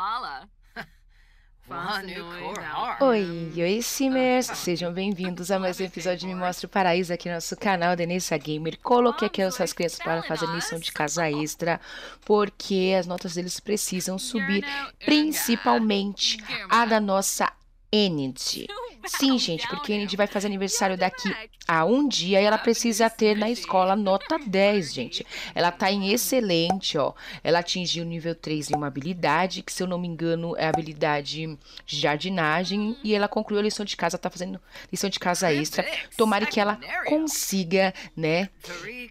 Lala. Oi, oi, Simers, Sejam bem-vindos a mais um episódio de Me Mostra o Paraíso aqui no nosso canal Denissa Gamer. Coloquei aqui as crianças para fazer missão de casa extra, porque as notas deles precisam subir, principalmente a da nossa Enid. Sim, gente, porque Enid vai fazer aniversário daqui a um dia e ela tá precisa ter na escola nota 10, gente. Ela tá em uhum. excelente, ó. Ela atingiu o nível 3 em uma habilidade, que se eu não me engano é habilidade jardinagem, uhum. e ela concluiu a lição de casa, tá fazendo lição de casa extra. Tomara que ela consiga, né,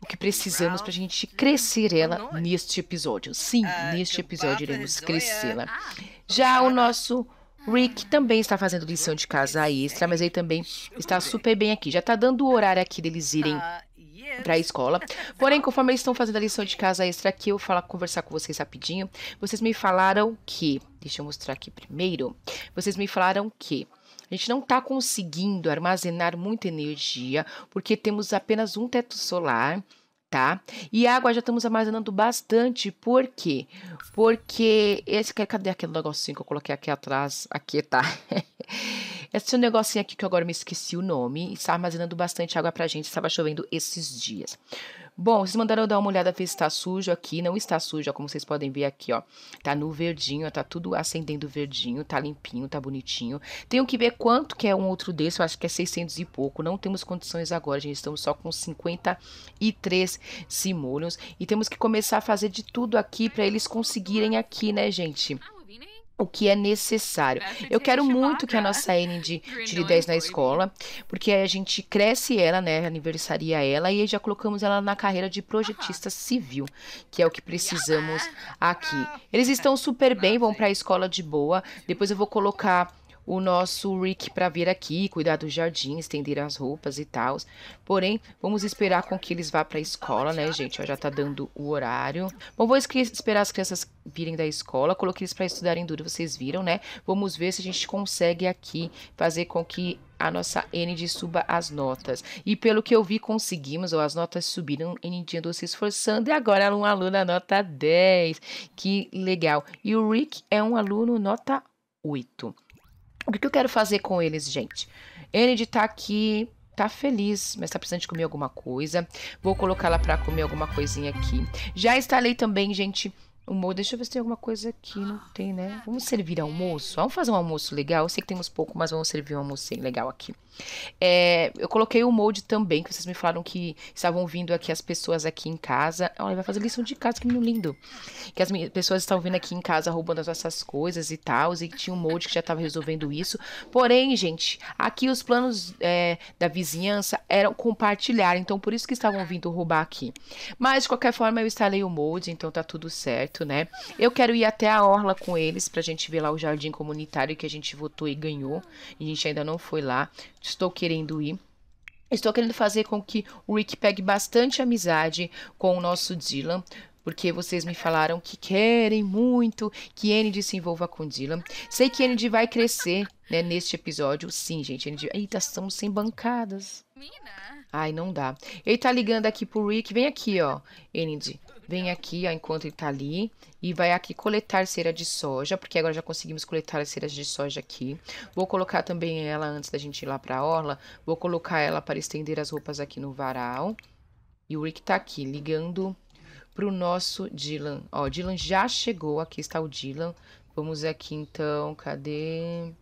o que precisamos pra gente crescer ela neste episódio. Sim, neste uh, episódio iremos crescê-la. Ah, Já o nosso Rick também está fazendo lição de casa extra, mas ele também está super bem aqui. Já está dando o horário aqui deles irem ah, para a escola. Porém, conforme eles estão fazendo a lição de casa extra aqui, eu vou falar, conversar com vocês rapidinho. Vocês me falaram que, deixa eu mostrar aqui primeiro, vocês me falaram que a gente não está conseguindo armazenar muita energia porque temos apenas um teto solar tá? E água já estamos armazenando bastante, por quê? Porque esse cadê aquele negocinho que eu coloquei aqui atrás? Aqui, tá? esse negocinho aqui que eu agora me esqueci o nome, está armazenando bastante água pra gente, estava chovendo esses dias. Bom, vocês mandaram eu dar uma olhada ver se está sujo aqui. Não está sujo, ó, como vocês podem ver aqui, ó. Tá no verdinho, ó, tá tudo acendendo verdinho, tá limpinho, tá bonitinho. Tenho que ver quanto que é um outro desse, eu acho que é 600 e pouco. Não temos condições agora, gente. Estamos só com 53 simolhos. E temos que começar a fazer de tudo aqui para eles conseguirem aqui, né, gente? o que é necessário. Né, eu quero muito que a né? nossa N de tire 10 na escola, porque a gente cresce ela, né, aniversaria ela, e já colocamos ela na carreira de projetista civil, que é o que precisamos ah, aqui. Eles estão super bem, vão para a escola de boa. Depois eu vou colocar o nosso Rick para vir aqui, cuidar do jardim, estender as roupas e tal. Porém, vamos esperar com que eles vá para a escola, né, gente? Ó, já tá dando o horário. Bom, vou esperar as crianças virem da escola. Coloquei eles para estudarem duro, vocês viram, né? Vamos ver se a gente consegue aqui fazer com que a nossa Enid suba as notas. E pelo que eu vi, conseguimos, ou as notas subiram, de andou se esforçando, e agora é um aluno nota 10. Que legal. E o Rick é um aluno nota 8. O que eu quero fazer com eles, gente? Enid tá aqui, tá feliz, mas tá precisando de comer alguma coisa. Vou colocar ela pra comer alguma coisinha aqui. Já estalei também, gente, Humor, deixa eu ver se tem alguma coisa aqui. Não ah, tem, né? Vamos servir almoço? Vamos fazer um almoço legal? Eu sei que temos pouco, mas vamos servir um almoço legal aqui. É, eu coloquei o molde também, que vocês me falaram que estavam vindo aqui as pessoas aqui em casa. Olha, vai fazer lição de casa, que menino lindo. Que as pessoas estavam vindo aqui em casa roubando as nossas coisas e tal. E tinha um molde que já estava resolvendo isso. Porém, gente, aqui os planos é, da vizinhança eram compartilhar. Então, por isso que estavam vindo roubar aqui. Mas, de qualquer forma, eu instalei o molde, então tá tudo certo muito, né? Eu quero ir até a orla com eles pra gente ver lá o jardim comunitário que a gente votou e ganhou. E a gente ainda não foi lá. Estou querendo ir. Estou querendo fazer com que o Rick pegue bastante amizade com o nosso Dylan, porque vocês me falaram que querem muito que Enid se envolva com Dylan. Sei que Enid vai crescer, né, neste episódio. Sim, gente, Enid... Eita, estamos sem bancadas. Ai, não dá. Ele tá ligando aqui pro Rick. Vem aqui, ó, Enid vem aqui, ó, enquanto ele tá ali, e vai aqui coletar cera de soja, porque agora já conseguimos coletar as ceras de soja aqui. Vou colocar também ela, antes da gente ir lá pra orla, vou colocar ela para estender as roupas aqui no varal. E o Rick tá aqui, ligando pro nosso Dylan. Ó, o Dylan já chegou, aqui está o Dylan. Vamos aqui, então, cadê?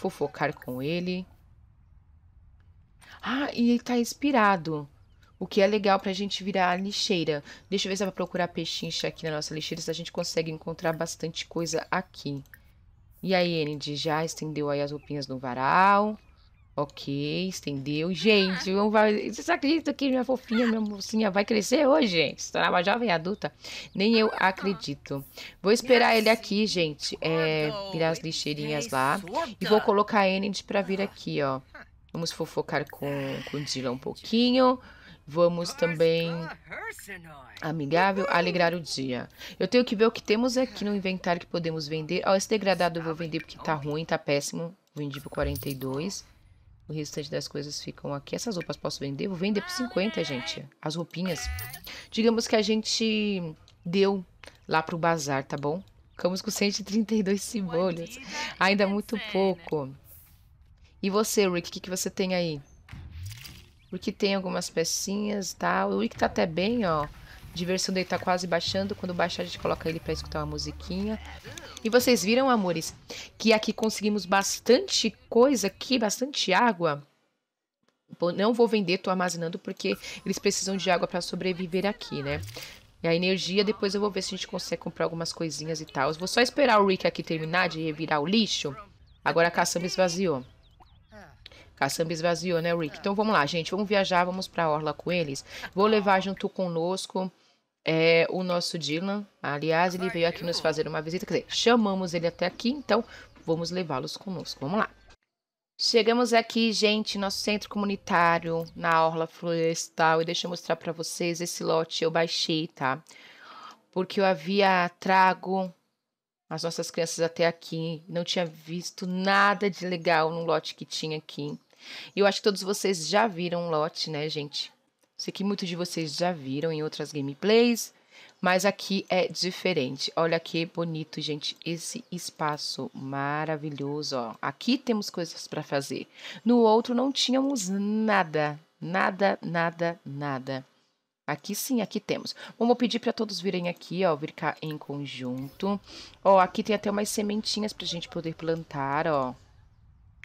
Fofocar com ele. Ah, e ele tá inspirado. O que é legal pra gente virar a lixeira. Deixa eu ver se dá pra procurar pechincha aqui na nossa lixeira, se a gente consegue encontrar bastante coisa aqui. E aí, Enid, já estendeu aí as roupinhas no varal. Ok, estendeu. Gente, vamos vocês acreditam que minha fofinha, minha mocinha vai crescer hoje, gente? Se tornar uma jovem adulta? Nem eu acredito. Vou esperar ele aqui, gente, é, virar as lixeirinhas lá. E vou colocar a Enid pra vir aqui, ó. Vamos fofocar com, com o Dylan um pouquinho. Vamos também amigável alegrar o dia. Eu tenho que ver o que temos aqui no inventário que podemos vender. Ó, oh, esse degradado eu vou vender porque tá ruim, tá péssimo. Vendi por 42. O restante das coisas ficam aqui. Essas roupas posso vender? Vou vender por 50, gente. As roupinhas. Digamos que a gente deu lá pro bazar, tá bom? Ficamos com 132 cibolhas. Ainda muito pouco. E você, Rick, o que, que você tem aí? Porque tem algumas pecinhas e tá? tal. O Rick tá até bem, ó. diversão dele tá quase baixando. Quando baixar, a gente coloca ele para escutar uma musiquinha. E vocês viram, amores, que aqui conseguimos bastante coisa aqui, bastante água. Não vou vender, tô armazenando, porque eles precisam de água para sobreviver aqui, né? E a energia, depois eu vou ver se a gente consegue comprar algumas coisinhas e tal. Vou só esperar o Rick aqui terminar de revirar o lixo. Agora a caçamba esvaziou. Caçamba esvaziou, né, Rick? Então vamos lá, gente. Vamos viajar, vamos para a Orla com eles. Vou levar junto conosco é, o nosso Dylan. Aliás, ele veio aqui nos fazer uma visita. Quer dizer, chamamos ele até aqui, então vamos levá-los conosco. Vamos lá. Chegamos aqui, gente, nosso centro comunitário na Orla Florestal. E deixa eu mostrar para vocês esse lote. Eu baixei, tá? Porque eu havia trago as nossas crianças até aqui. Não tinha visto nada de legal no lote que tinha aqui. E eu acho que todos vocês já viram o lote, né, gente? Sei que muitos de vocês já viram em outras gameplays, mas aqui é diferente. Olha que bonito, gente, esse espaço maravilhoso, ó. Aqui temos coisas para fazer. No outro não tínhamos nada, nada, nada, nada. Aqui sim, aqui temos. Vamos pedir para todos virem aqui, ó, vir cá em conjunto. Ó, aqui tem até umas sementinhas pra gente poder plantar, ó.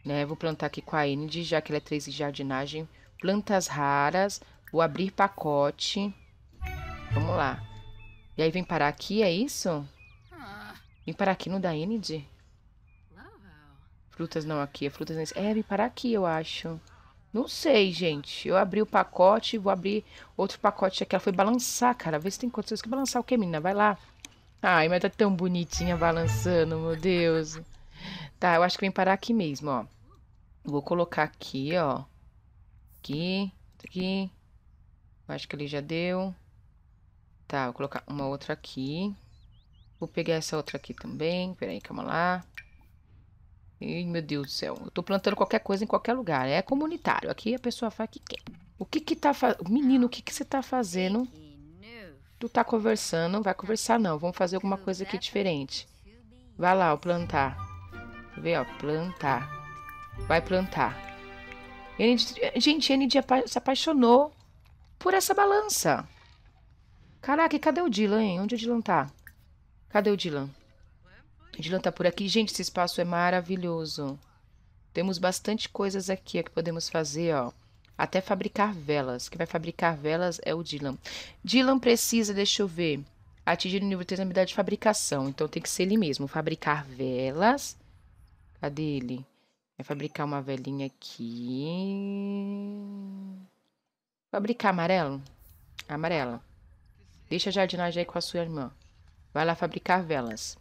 Né? Vou plantar aqui com a Enid, já que ela é 3 de jardinagem. Plantas raras. Vou abrir pacote. Vamos lá. E aí vem parar aqui, é isso? Ah. Vem parar aqui no da Enid? Frutas não aqui, é frutas nesse. É, vem parar aqui, eu acho. Não sei, gente. Eu abri o pacote, vou abrir outro pacote aqui. Ela foi balançar, cara. Vê se tem condições que balançar o que, menina? Vai lá. Ai, mas tá tão bonitinha balançando, meu Deus. Tá, eu acho que vem parar aqui mesmo, ó. Vou colocar aqui, ó. Aqui, aqui. Eu acho que ele já deu. Tá, vou colocar uma outra aqui. Vou pegar essa outra aqui também. Peraí, calma lá. Ih, meu Deus do céu. Eu tô plantando qualquer coisa em qualquer lugar. É comunitário. Aqui a pessoa faz o que quer. O que que tá fazendo? Menino, o que que você tá fazendo? Tu tá conversando. Não vai conversar, não. Vamos fazer alguma coisa aqui diferente. Vai lá, ó, plantar. Vê, ó, plantar. Vai plantar. Ele, gente, ele se apaixonou por essa balança. Caraca, e cadê o Dylan, hein? Onde o Dylan tá? Cadê o Dylan? O Dylan tá por aqui. Gente, esse espaço é maravilhoso. Temos bastante coisas aqui ó, que podemos fazer, ó. Até fabricar velas. Quem vai fabricar velas é o Dylan. Dylan precisa, deixa eu ver, atingir o nível de habilidade de fabricação. Então tem que ser ele mesmo. Fabricar velas. Cadê dele vai fabricar uma velhinha aqui. Fabricar amarelo? Amarela. Deixa a jardinagem aí com a sua irmã. Vai lá fabricar velas.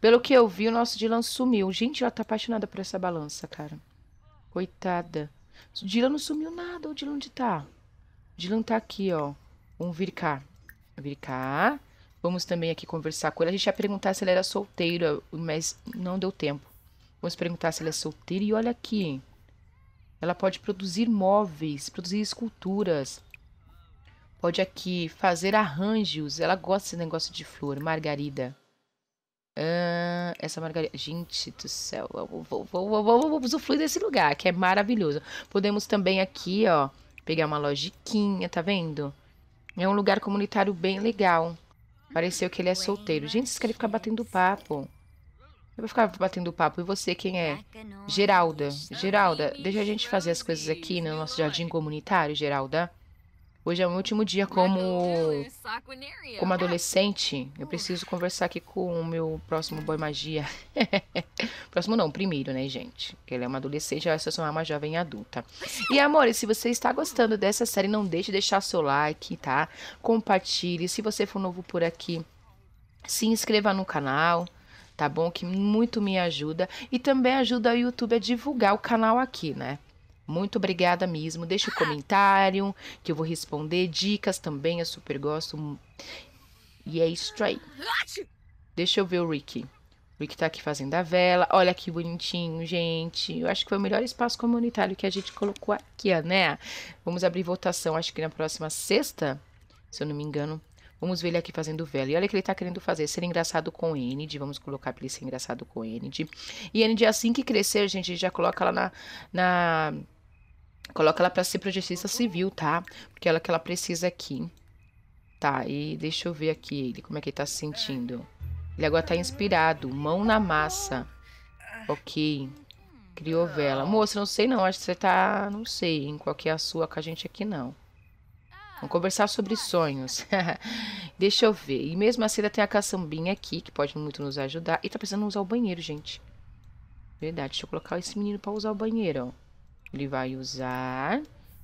Pelo que eu vi, o nosso Dylan sumiu. Gente, ela tá apaixonada por essa balança, cara. Coitada. O Dylan não sumiu nada. O Dylan onde tá? O Dylan tá aqui, ó. Vamos vir cá. Vir cá. Vamos também aqui conversar com ele. A gente ia perguntar se ele era solteiro, mas não deu tempo. Vamos perguntar se ela é solteira. E olha aqui. Ela pode produzir móveis, produzir esculturas. Pode aqui fazer arranjos. Ela gosta desse negócio de flor. Margarida. Ah, essa margarida. Gente do céu. Vamos usufruir desse lugar, que é maravilhoso. Podemos também aqui, ó. Pegar uma lojiquinha, tá vendo? É um lugar comunitário bem legal. Pareceu que ele é solteiro. Gente, esse ele fica batendo papo. Eu vou ficar batendo papo. E você, quem é? Geralda. Geralda, deixa a gente fazer as coisas aqui no nosso jardim comunitário, Geralda. Hoje é o meu último dia como como adolescente. Eu preciso conversar aqui com o meu próximo boy magia. próximo não, primeiro, né, gente? Porque ele é uma adolescente, vai se transformar uma jovem adulta. E, amores, se você está gostando dessa série, não deixe de deixar seu like, tá? Compartilhe. Se você for novo por aqui, se inscreva no canal tá bom? Que muito me ajuda e também ajuda o YouTube a divulgar o canal aqui, né? Muito obrigada mesmo. deixa o comentário que eu vou responder. Dicas também, eu super gosto. E é isso aí. Deixa eu ver o Rick O Rick tá aqui fazendo a vela. Olha que bonitinho, gente. Eu acho que foi o melhor espaço comunitário que a gente colocou aqui, né? Vamos abrir votação, acho que na próxima sexta, se eu não me engano. Vamos ver ele aqui fazendo vela. E olha o que ele está querendo fazer. Ser engraçado com Enid. Vamos colocar pra ele ser engraçado com Enid. E Enid, assim que crescer, gente, já coloca ela na... na... Coloca ela para ser projetista civil, tá? Porque ela que ela precisa aqui. Tá, e deixa eu ver aqui ele, como é que ele tá se sentindo. Ele agora tá inspirado, mão na massa. Ok. Criou vela. Moça, não sei não, acho que você tá... Não sei em qual é a sua com a gente aqui, não. Vamos conversar sobre sonhos. Deixa eu ver. E mesmo assim ainda tem a caçambinha aqui, que pode muito nos ajudar. E tá precisando usar o banheiro, gente. Verdade, deixa eu colocar esse menino pra usar o banheiro, ó. Ele vai usar.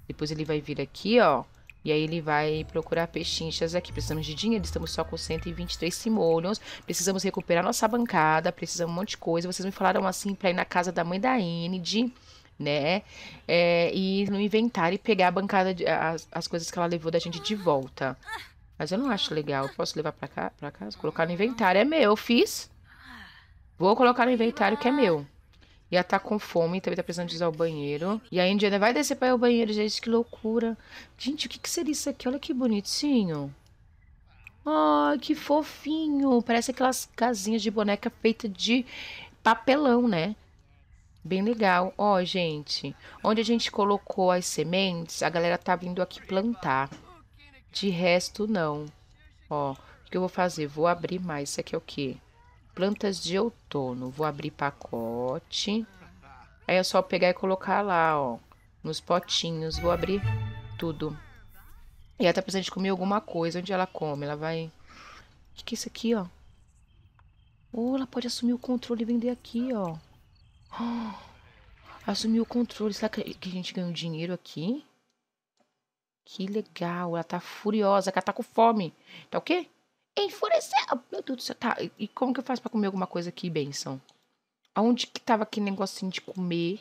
Depois ele vai vir aqui, ó. E aí ele vai procurar pechinchas aqui. Precisamos de dinheiro, estamos só com 123 simoleons. Precisamos recuperar nossa bancada, precisamos um monte de coisa. Vocês me falaram assim pra ir na casa da mãe da Indy né? É, e no inventário e pegar a bancada, de, as, as coisas que ela levou da gente de volta. Mas eu não acho legal. Eu posso levar pra, cá, pra casa? Colocar no inventário. É meu, eu fiz. Vou colocar no inventário que é meu. E ela tá com fome, também tá precisando de usar o banheiro. E a Indiana vai descer pra ir ao banheiro, gente. Que loucura. Gente, o que, que seria isso aqui? Olha que bonitinho. Ai, oh, que fofinho. Parece aquelas casinhas de boneca feita de papelão, né? Bem legal. Ó, oh, gente, onde a gente colocou as sementes, a galera tá vindo aqui plantar. De resto, não. Ó, o que eu vou fazer? Vou abrir mais. Isso aqui é o quê? Plantas de outono. Vou abrir pacote. Aí é só pegar e colocar lá, ó. Nos potinhos. Vou abrir tudo. E ela tá precisando de comer alguma coisa. Onde ela come? Ela vai... O que, que é isso aqui, ó? Ou oh, ela pode assumir o controle e vender aqui, ó. assumiu o controle. Será que a gente ganhou dinheiro aqui? Que legal. Ela tá furiosa, ela tá com fome. Tá o quê? Enfureceu. Meu Deus do céu. Tá, e como que eu faço pra comer alguma coisa aqui, benção? Aonde que tava aquele negocinho de comer?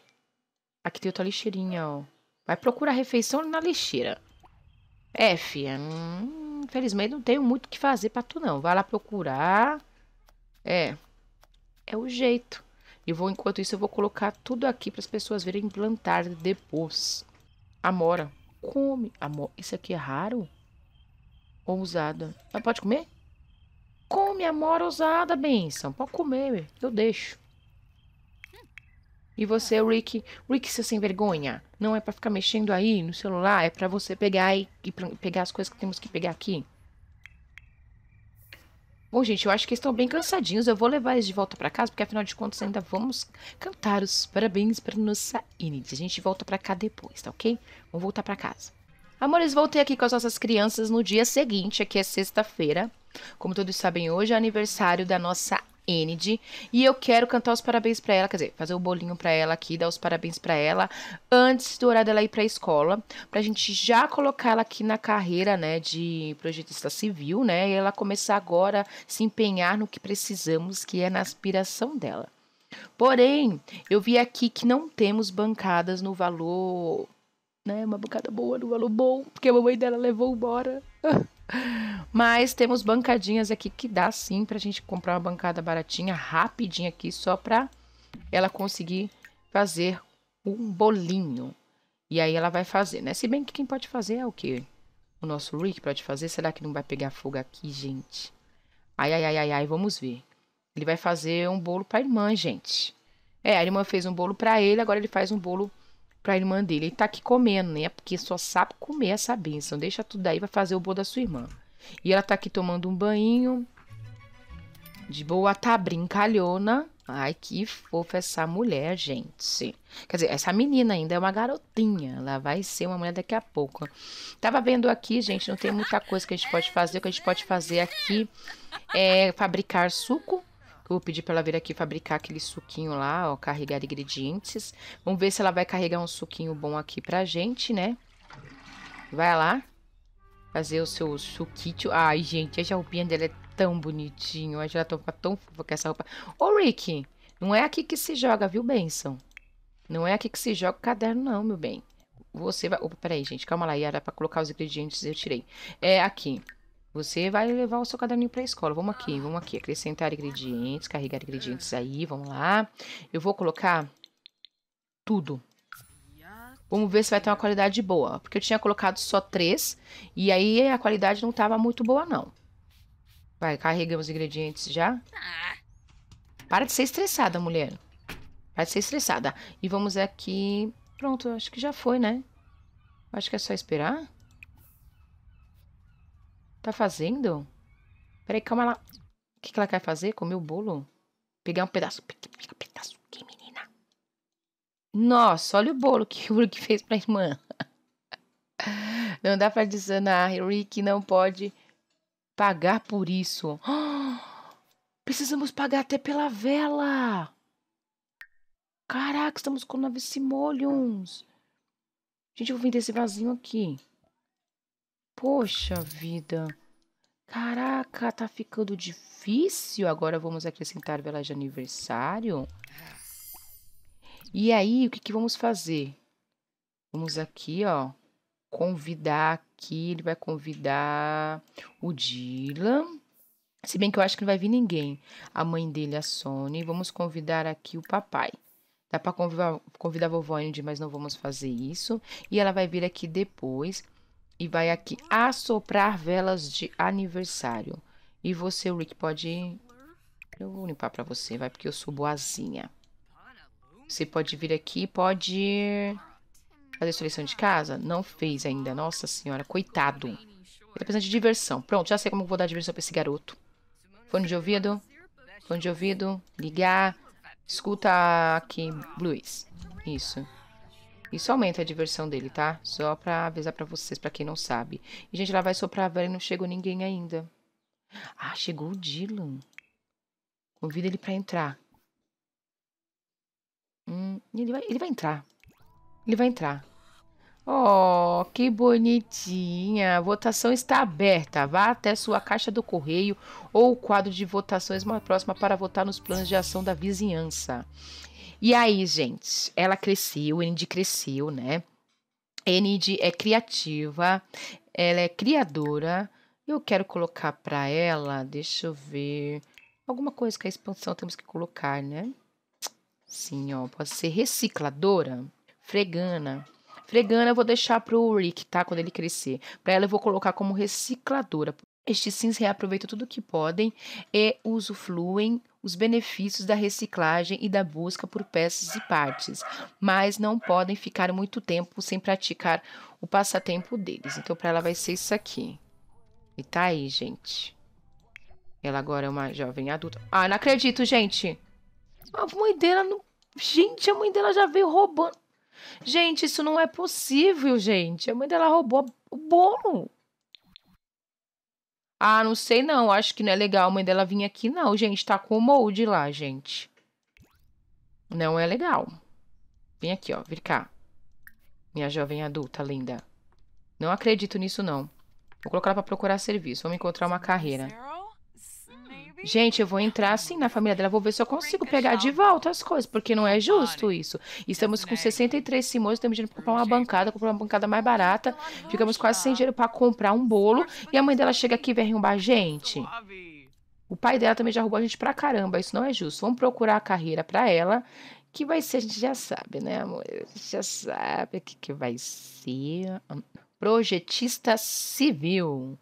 Aqui tem outra lixeirinha, ó. Vai procurar refeição na lixeira. É, fia. Hum, infelizmente não tenho muito o que fazer pra tu, não. Vai lá procurar. É. É o jeito. E vou, enquanto isso, eu vou colocar tudo aqui para as pessoas verem plantar depois. Amora. Come. Amora. Isso aqui é raro? Ou usada? Mas ah, pode comer? Come, amora usada, benção. Pode comer, eu deixo. E você, Rick? Rick, você sem vergonha. Não é para ficar mexendo aí no celular, é para você pegar e, e pegar as coisas que temos que pegar aqui. Bom, gente, eu acho que estão bem cansadinhos. Eu vou levar eles de volta para casa, porque afinal de contas ainda vamos cantar os parabéns para nossa Inid. A gente volta para cá depois, tá ok? Vamos voltar para casa. Amores, voltei aqui com as nossas crianças no dia seguinte, aqui é sexta-feira. Como todos sabem, hoje é aniversário da nossa Enid. E eu quero cantar os parabéns para ela, quer dizer, fazer o bolinho para ela aqui, dar os parabéns para ela antes do horário dela ir para a escola, para a gente já colocar ela aqui na carreira, né, de projetista civil, né, e ela começar agora a se empenhar no que precisamos, que é na aspiração dela. Porém, eu vi aqui que não temos bancadas no valor, né, uma bancada boa, no valor bom, porque a mamãe dela levou embora. Mas temos bancadinhas aqui que dá sim pra gente comprar uma bancada baratinha, rapidinha aqui, só pra ela conseguir fazer um bolinho. E aí ela vai fazer, né? Se bem que quem pode fazer é o quê? O nosso Rick pode fazer. Será que não vai pegar fogo aqui, gente? Ai, ai, ai, ai, ai, vamos ver. Ele vai fazer um bolo pra irmã, gente. É, a irmã fez um bolo pra ele, agora ele faz um bolo para a irmã dele. Ele tá aqui comendo, né? Porque só sabe comer essa bênção. Deixa tudo aí, vai fazer o bolo da sua irmã. E ela tá aqui tomando um banho. De boa, tá brincalhona. Ai, que fofa essa mulher, gente. Quer dizer, essa menina ainda é uma garotinha. Ela vai ser uma mulher daqui a pouco. Tava vendo aqui, gente, não tem muita coisa que a gente pode fazer. O que a gente pode fazer aqui é fabricar suco Vou pedir para ela vir aqui fabricar aquele suquinho lá, ó, carregar ingredientes. Vamos ver se ela vai carregar um suquinho bom aqui pra gente, né? Vai lá. Fazer o seu suquito. Ai, gente, a roupinha dela é tão bonitinho. Acho ela tá tão fofa com é essa roupa. Ô, Rick, não é aqui que se joga, viu, Benção? Não é aqui que se joga o caderno, não, meu bem. Você vai... Opa, peraí, gente. Calma lá, era pra colocar os ingredientes eu tirei. É aqui. Você vai levar o seu caderninho para a escola. Vamos aqui, vamos aqui. Acrescentar ingredientes, carregar ingredientes aí. Vamos lá. Eu vou colocar tudo. Vamos ver se vai ter uma qualidade boa. Porque eu tinha colocado só três. E aí a qualidade não estava muito boa, não. Vai, carregamos ingredientes já. Para de ser estressada, mulher. Para de ser estressada. E vamos aqui... Pronto, acho que já foi, né? Acho que é só esperar. Tá fazendo? Peraí, calma lá. O que, que ela quer fazer? Comer o bolo? Pegar um pedaço. Pegar um pedaço aqui, menina. Nossa, olha o bolo que o Rick fez pra irmã. Não dá pra desanar. Rick não pode pagar por isso. precisamos pagar até pela vela. Caraca, estamos com nove simoleons. Gente, eu vou vender esse vasinho aqui. Poxa vida. Caraca, tá ficando difícil. Agora vamos acrescentar velas de aniversário. E aí, o que, que vamos fazer? Vamos aqui, ó, convidar aqui. Ele vai convidar o Dylan. Se bem que eu acho que não vai vir ninguém. A mãe dele, a Sony. Vamos convidar aqui o papai. Dá para convidar, convidar a vovó Andy, mas não vamos fazer isso. E ela vai vir aqui depois e vai aqui assoprar velas de aniversário. E você, Rick, pode Eu vou limpar pra você, vai, porque eu sou boazinha. Você pode vir aqui, pode fazer sua lição de casa? Não fez ainda, nossa senhora, coitado. Ele tá precisando de diversão. Pronto, já sei como vou dar diversão pra esse garoto. Fone de ouvido, fone de ouvido, ligar, escuta aqui, Isso. Isso. Isso aumenta a diversão dele, tá? Só pra avisar pra vocês, pra quem não sabe. E, gente, lá vai soprar a vela e não chegou ninguém ainda. Ah, chegou o Dylan. Convida ele pra entrar. Hum, ele vai, ele vai entrar. Ele vai entrar. Oh, que bonitinha! A votação está aberta. Vá até sua caixa do correio ou o quadro de votações mais próxima para votar nos planos de ação da vizinhança. E aí, gente, ela cresceu, Enid cresceu, né? Enid é criativa, ela é criadora. Eu quero colocar para ela, deixa eu ver, alguma coisa que a expansão temos que colocar, né? Sim, ó, pode ser recicladora, fregana. Fregana eu vou deixar pro Rick, tá? Quando ele crescer. Para ela eu vou colocar como recicladora. Estes sims reaproveitam tudo que podem e usufruem os benefícios da reciclagem e da busca por peças e partes, mas não podem ficar muito tempo sem praticar o passatempo deles. Então, para ela vai ser isso aqui. E tá aí, gente. Ela agora é uma jovem adulta. Ah, não acredito, gente. A mãe dela não. Gente, a mãe dela já veio roubando. Gente, isso não é possível, gente. A mãe dela roubou o bolo. Ah, não sei não, acho que não é legal a mãe dela vir aqui não, gente. Tá com o molde lá, gente. Não é legal. Vem aqui, ó, Vem cá. Minha jovem adulta linda. Não acredito nisso, não. Vou colocar ela pra procurar serviço. Vamos encontrar uma carreira. Gente, eu vou entrar assim na família dela, vou ver se eu consigo pegar de volta as coisas, porque não é justo isso. estamos com 63 simões, temos dinheiro para comprar uma bancada, comprar uma bancada mais barata, ficamos quase sem dinheiro para comprar um bolo, e a mãe dela chega aqui e vem arrumar a gente. O pai dela também já roubou a gente pra caramba, isso não é justo. Vamos procurar a carreira para ela, que vai ser, a gente já sabe, né, amor? A gente já sabe o que, que vai ser. Projetista civil.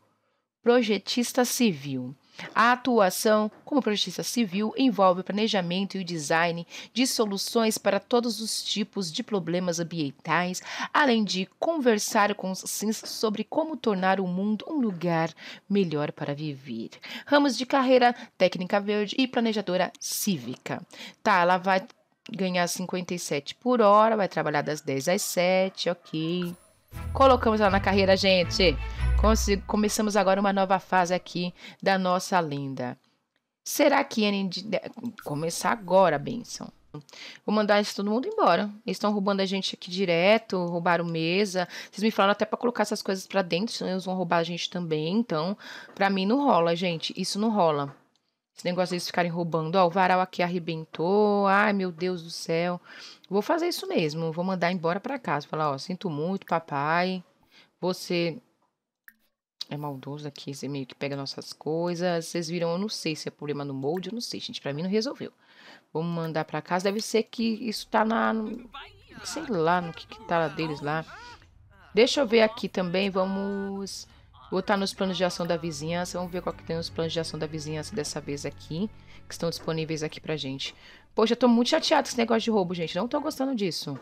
Projetista civil. A atuação como projetista civil envolve o planejamento e o design de soluções para todos os tipos de problemas ambientais, além de conversar com os SINs sobre como tornar o mundo um lugar melhor para viver. Ramos de carreira: técnica verde e planejadora cívica. Tá, ela vai ganhar 57 por hora, vai trabalhar das 10 às 7, ok. Colocamos ela na carreira, gente. Começamos agora uma nova fase aqui da nossa lenda. Será que Anne. Começar agora, Benção. Vou mandar isso todo mundo embora. Eles estão roubando a gente aqui direto, roubaram mesa. Vocês me falaram até para colocar essas coisas para dentro, senão eles vão roubar a gente também. Então, para mim não rola, gente. Isso não rola. Esse negócio deles ficarem roubando. Ó, o varal aqui arrebentou. Ai, meu Deus do céu. Vou fazer isso mesmo. Vou mandar embora para casa. Falar, ó, sinto muito, papai. Você é maldoso aqui, esse meio que pega nossas coisas. Vocês viram, eu não sei se é problema no molde, eu não sei, gente. Pra mim não resolveu. Vamos mandar pra casa. Deve ser que isso tá na... No, sei lá no que, que tá deles lá. Deixa eu ver aqui também, vamos botar nos planos de ação da vizinhança. Vamos ver qual que tem nos planos de ação da vizinhança dessa vez aqui, que estão disponíveis aqui pra gente. Poxa, eu tô muito chateado com esse negócio de roubo, gente. Não tô gostando disso.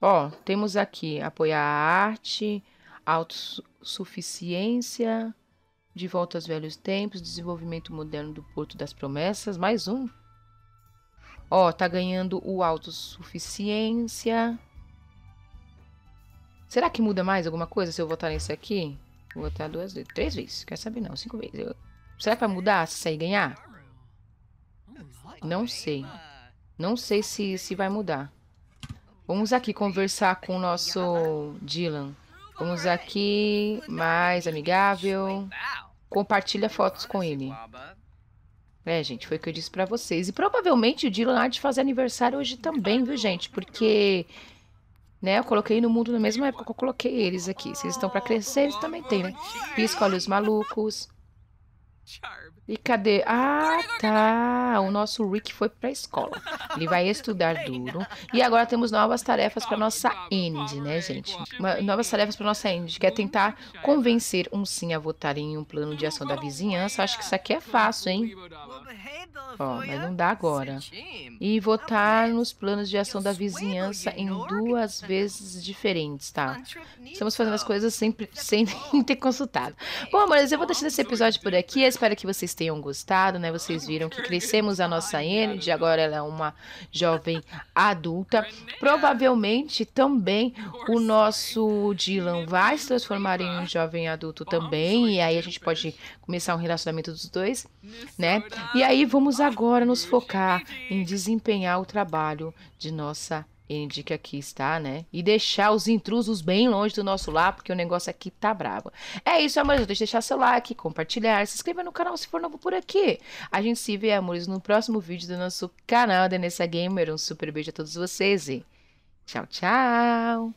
Ó, temos aqui apoiar a arte, autos, autossuficiência, de volta aos velhos tempos, desenvolvimento moderno do Porto das Promessas, mais um. Ó, tá ganhando o autossuficiência. Será que muda mais alguma coisa se eu votar nesse aqui? Vou votar duas vezes, três vezes, quer saber não, cinco vezes. Eu... Será que vai mudar se sair ganhar? Não sei. Não sei se, se vai mudar. Vamos aqui conversar com o nosso Dylan. Vamos aqui, mais amigável. Compartilha fotos com ele. É, gente, foi o que eu disse para vocês. E provavelmente o Dylan há de fazer aniversário hoje também, viu, gente? Porque, né, eu coloquei no mundo na mesma época que eu coloquei eles aqui. Se eles estão para crescer, eles também têm, né? Pisca os malucos. E cadê? Ah, tá. O nosso Rick foi pra escola. Ele vai estudar duro. E agora temos novas tarefas para nossa Andy, né, é, gente? É? novas tarefas para nossa Andy, que é tentar convencer um sim a votar em um plano de ação da vizinhança. Acho que isso aqui é fácil, hein? Ó, mas não dá agora. E tá votar nos planos de ação da vizinhança em duas vezes diferentes, tá? Estamos fazendo as coisas sempre é sem ter consultado. Bom, amores, eu vou deixando esse episódio por aqui espero que vocês tenham gostado, né? Vocês viram que crescemos a nossa Energy, agora ela é uma jovem adulta. Provavelmente também o nosso Dylan vai se transformar em um jovem adulto também, e aí a gente pode começar um relacionamento dos dois, né? E aí vamos agora nos focar em desempenhar o trabalho de nossa ele que aqui está, né? E deixar os intrusos bem longe do nosso lar, porque o negócio aqui tá bravo. É isso, amores. Deixa deixar seu like, compartilhar, se inscreva no canal se for novo por aqui. A gente se vê, amores, no próximo vídeo do nosso canal da Nessa Gamer. Um super beijo a todos vocês e tchau, tchau!